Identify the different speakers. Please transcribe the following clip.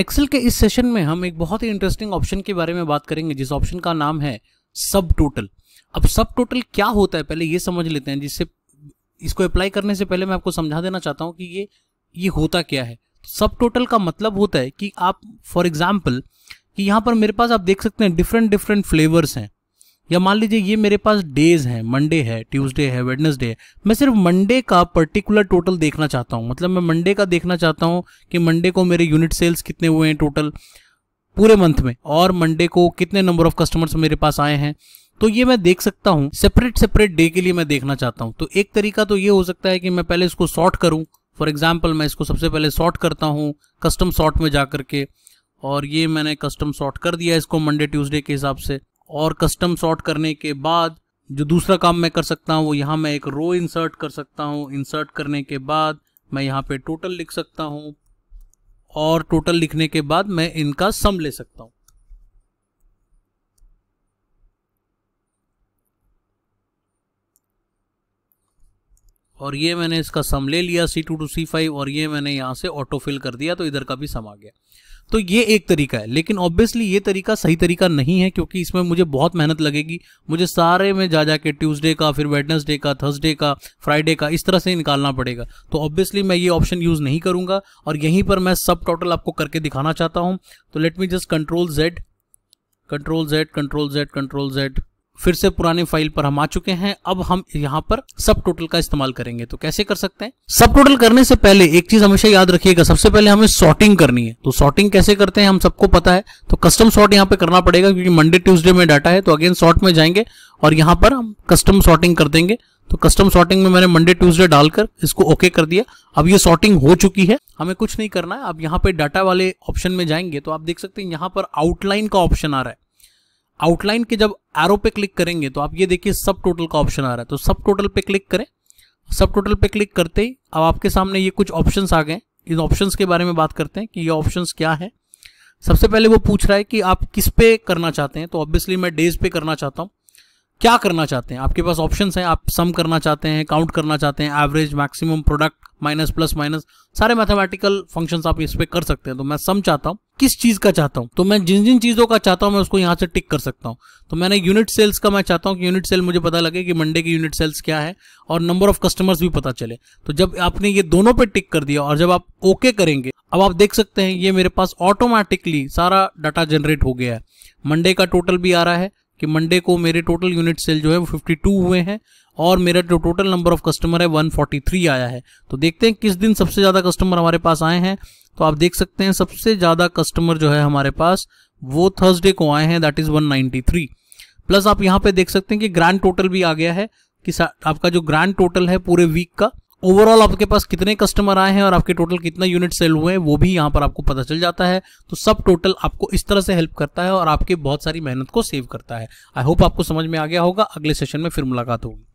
Speaker 1: Excel के इस session में हम एक बहुत ही इंटरेस्टिंग ऑप्शन के बारे में बात करेंगे जिस ऑप्शन का नाम है सब टोटल अब सब टोटल क्या होता है पहले ये समझ लेते हैं जिससे इसको अप्लाई करने से पहले मैं आपको समझा देना चाहता हूँ कि ये ये होता क्या है सब तो टोटल का मतलब होता है कि आप फॉर एग्जाम्पल कि यहाँ पर मेरे पास आप देख सकते हैं डिफरेंट डिफरेंट फ्लेवर्स हैं या मान लीजिए ये मेरे पास डेज हैं मंडे है ट्यूसडे है वेडनेसडे है मैं सिर्फ मंडे का पर्टिकुलर टोटल देखना चाहता हूँ मतलब मैं मंडे का देखना चाहता हूँ कि मंडे को मेरे यूनिट सेल्स कितने हुए हैं टोटल पूरे मंथ में और मंडे को कितने नंबर ऑफ कस्टमर्स मेरे पास आए हैं तो ये मैं देख सकता हूँ सेपरेट सेपरेट डे के लिए मैं देखना चाहता हूँ तो एक तरीका तो ये हो सकता है कि मैं पहले इसको सॉर्ट करूँ फॉर एग्जाम्पल मैं इसको सबसे पहले सॉर्ट करता हूँ कस्टम सॉर्ट में जा करके और ये मैंने कस्टम सॉर्ट कर दिया इसको मंडे ट्यूसडे के हिसाब से और कस्टम सॉर्ट करने के बाद जो दूसरा काम मैं कर सकता हूँ वो यहाँ मैं एक रो इंसर्ट कर सकता हूँ इंसर्ट करने के बाद मैं यहाँ पे टोटल लिख सकता हूँ और टोटल लिखने के बाद मैं इनका सम ले सकता हूँ और ये मैंने इसका सम ले लिया C two to C five और ये मैंने यहाँ से ऑटो फिल कर दिया तो इधर का भी सम आ गया तो ये एक तरीका है लेकिन ऑब्वियसली ये तरीका सही तरीका नहीं है क्योंकि इसमें मुझे बहुत मेहनत लगेगी मुझे सारे में जा जाके ट्यूसडे का फिर वेडनेसडे का थर्सडे का फ्राइडे का इस तरह से निकालना पड़ेगा तो ऑब्वियसली मैं ये ऑप्शन यूज़ नहीं करूंगा और यहीं पर मैं सब टोटल आपको करके दिखाना चाहता हूँ तो let me just control Z control Z control Z control Z फिर से पुराने फाइल पर हम आ चुके हैं अब हम यहाँ पर सब टोटल का इस्तेमाल करेंगे तो कैसे कर सकते हैं सब टोटल करने से पहले एक चीज हमेशा याद रखिएगा सबसे पहले हमें सॉर्टिंग करनी है तो सॉर्टिंग कैसे करते हैं हम सबको पता है तो कस्टम सॉर्ट यहाँ पे करना पड़ेगा क्योंकि मंडे ट्यूजडे में डाटा है तो अगेन सॉर्ट में जाएंगे और यहाँ पर हम कस्टम सॉर्टिंग कर देंगे तो कस्टम सॉर्टिंग में मैंने मंडे ट्यूसडे डालकर इसको ओके okay कर दिया अब ये सॉर्टिंग हो चुकी है हमें कुछ नहीं करना है अब यहाँ पे डाटा वाले ऑप्शन में जाएंगे तो आप देख सकते हैं यहाँ पर आउटलाइन का ऑप्शन आ रहा है आउटलाइन के जब एरो पे क्लिक करेंगे तो आप ये देखिए सब टोटल का ऑप्शन आ रहा है तो सब टोटल पे क्लिक करें सब टोटल पे क्लिक करते ही अब आपके सामने ये कुछ ऑप्शन आ गए इन ऑप्शंस के बारे में बात करते हैं कि ये ऑप्शंस क्या है सबसे पहले वो पूछ रहा है कि आप किस पे करना चाहते हैं तो ऑब्वियसली मैं डेज पे करना चाहता हूँ क्या करना चाहते हैं आपके पास ऑप्शंस हैं आप सम करना चाहते हैं काउंट करना चाहते हैं average maximum product minus plus minus सारे मैथमेटिकल फंक्शंस आप इस पे कर सकते हैं तो मैं सम चाहता हूँ किस चीज का चाहता हूँ तो मैं जिन जिन चीजों का चाहता हूँ मैं उसको यहाँ से टिक कर सकता हूँ तो मैंने यूनिट सेल्स का मैं चाहता हूँ कि यूनिट सेल मुझे पता लगे कि मंडे की यूनिट सेल्स क्या है और नंबर ऑफ कस्टमर्स भी पता चले तो जब आपने ये दोनों पे टिक कर दिया और जब आप ओके okay करेंगे अब आप देख सकते हैं ये मेरे पास ऑटोमेटिकली सारा डाटा जनरेट हो गया है मंडे का टोटल भी आ रहा है कि मंडे को मेरे टोटल यूनिट सेल जो है वो 52 हुए हैं और मेरा जो टोटल नंबर ऑफ कस्टमर है 143 आया है तो देखते हैं किस दिन सबसे ज़्यादा कस्टमर हमारे पास आए हैं तो आप देख सकते हैं सबसे ज़्यादा कस्टमर जो है हमारे पास वो थर्सडे को आए हैं दैट इज़ वन प्लस आप यहाँ पे देख सकते हैं कि ग्रैंड टोटल भी आ गया है कि आपका जो ग्रैंड टोटल है पूरे वीक का ओवरऑल आपके पास कितने कस्टमर आए हैं और आपके टोटल कितना यूनिट सेल हुए हैं वो भी यहाँ पर आपको पता चल जाता है तो सब टोटल आपको इस तरह से हेल्प करता है और आपके बहुत सारी मेहनत को सेव करता है आई होप आपको समझ में आ गया होगा अगले सेशन में फिर मुलाकात होगी